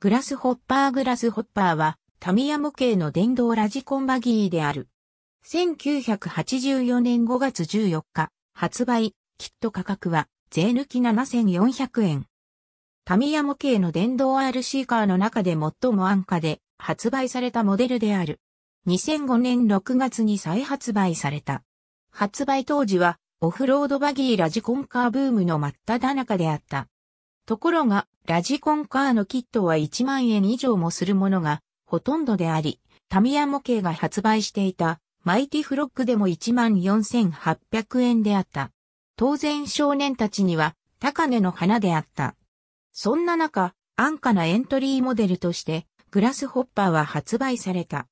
グラスホッパーグラスホッパーは、タミヤ模型の電動ラジコンバギーである。1984年5月14日、発売、キット価格は、税抜き7400円。タミヤ模型の電動 RC カーの中で最も安価で、発売されたモデルである。2005年6月に再発売された。発売当時は、オフロードバギーラジコンカーブームの真っ只中であった。ところが、ラジコンカーのキットは1万円以上もするものがほとんどであり、タミヤ模型が発売していたマイティフロックでも14,800円であった。当然少年たちには高値の花であった。そんな中、安価なエントリーモデルとして、グラスホッパーは発売された。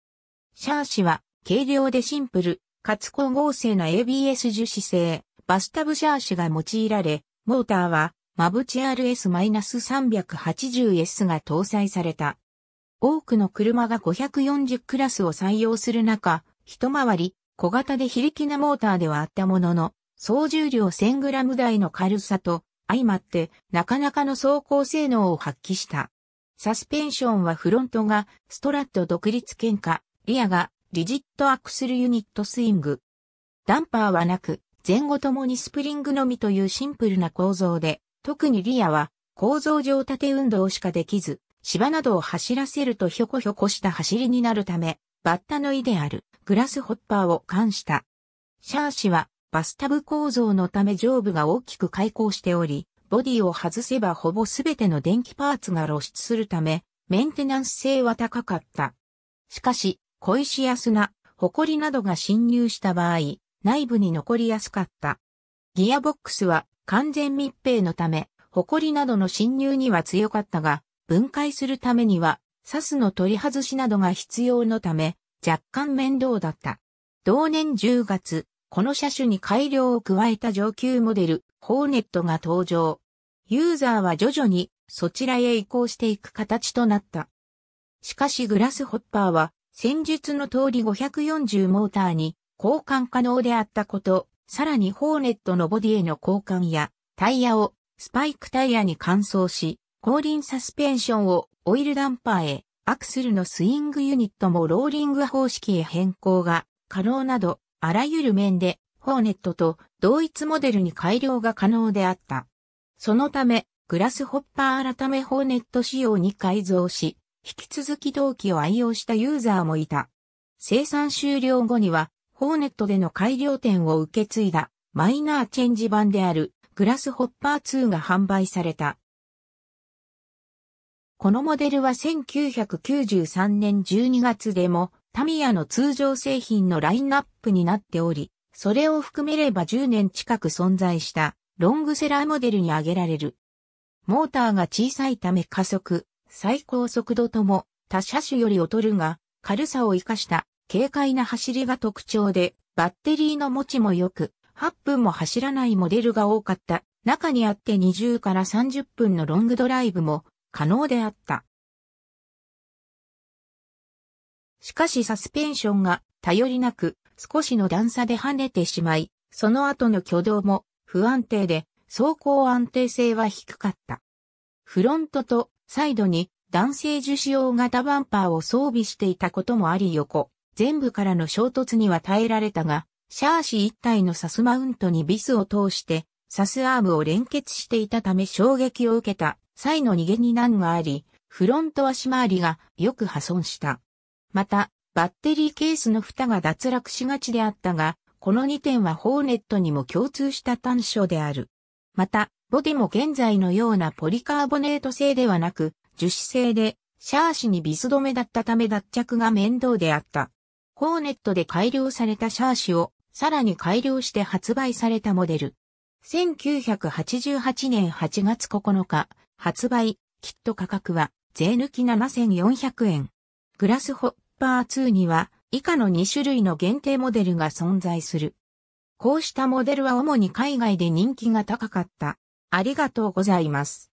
シャーシは、軽量でシンプル、かつ光合成な ABS 樹脂製、バスタブシャーシが用いられ、モーターはマブチ RS-380S が搭載された。多くの車が540クラスを採用する中、一回り、小型で非力なモーターではあったものの、総重量 1000g 台の軽さと相まってなかなかの走行性能を発揮した。サスペンションはフロントがストラット独立喧嘩、リアがリジットアクスルユニットスイング。ダンパーはなく、前後ともにスプリングのみというシンプルな構造で、特にリアは構造上縦運動しかできず、芝などを走らせるとひょこひょこした走りになるため、バッタの意であるグラスホッパーを冠した。シャーシはバスタブ構造のため上部が大きく開口しており、ボディを外せばほぼすべての電気パーツが露出するため、メンテナンス性は高かった。しかし、小石や砂、ホコリなどが侵入した場合、内部に残りやすかった。ギアボックスは完全密閉のため、埃などの侵入には強かったが、分解するためには、サスの取り外しなどが必要のため、若干面倒だった。同年10月、この車種に改良を加えた上級モデル、ホーネットが登場。ユーザーは徐々にそちらへ移行していく形となった。しかしグラスホッパーは戦術の通り540モーターに交換可能であったこと、さらにホーネットのボディへの交換や、タイヤをスパイクタイヤに乾燥し、後輪サスペンションをオイルダンパーへ、アクセルのスイングユニットもローリング方式へ変更が可能など、あらゆる面で、ホーネットと同一モデルに改良が可能であった。そのため、グラスホッパー改めホーネット仕様に改造し、引き続き同期を愛用したユーザーもいた。生産終了後には、ホーネットでの改良点を受け継いだマイナーチェンジ版であるグラスホッパー2が販売された。このモデルは1993年12月でもタミヤの通常製品のラインナップになっており、それを含めれば10年近く存在したロングセラーモデルに挙げられる。モーターが小さいため加速、最高速度とも他車種より劣るが、軽さを活かした軽快な走りが特徴で、バッテリーの持ちも良く、8分も走らないモデルが多かった。中にあって20から30分のロングドライブも可能であった。しかしサスペンションが頼りなく少しの段差で跳ねてしまい、その後の挙動も不安定で走行安定性は低かった。フロントとサイドに男性樹脂用型バンパーを装備していたこともあり横、全部からの衝突には耐えられたが、シャーシ一体のサスマウントにビスを通して、サスアームを連結していたため衝撃を受けた際の逃げに難があり、フロント足回りがよく破損した。また、バッテリーケースの蓋が脱落しがちであったが、この2点はホーネットにも共通した短所である。また、ボディも現在のようなポリカーボネート製ではなく、樹脂製で、シャーシにビス止めだったため脱着が面倒であった。ホーネットで改良されたシャーシをさらに改良して発売されたモデル。1988年8月9日、発売、キット価格は税抜き7400円。グラスホッパー2には以下の2種類の限定モデルが存在する。こうしたモデルは主に海外で人気が高かった。ありがとうございます。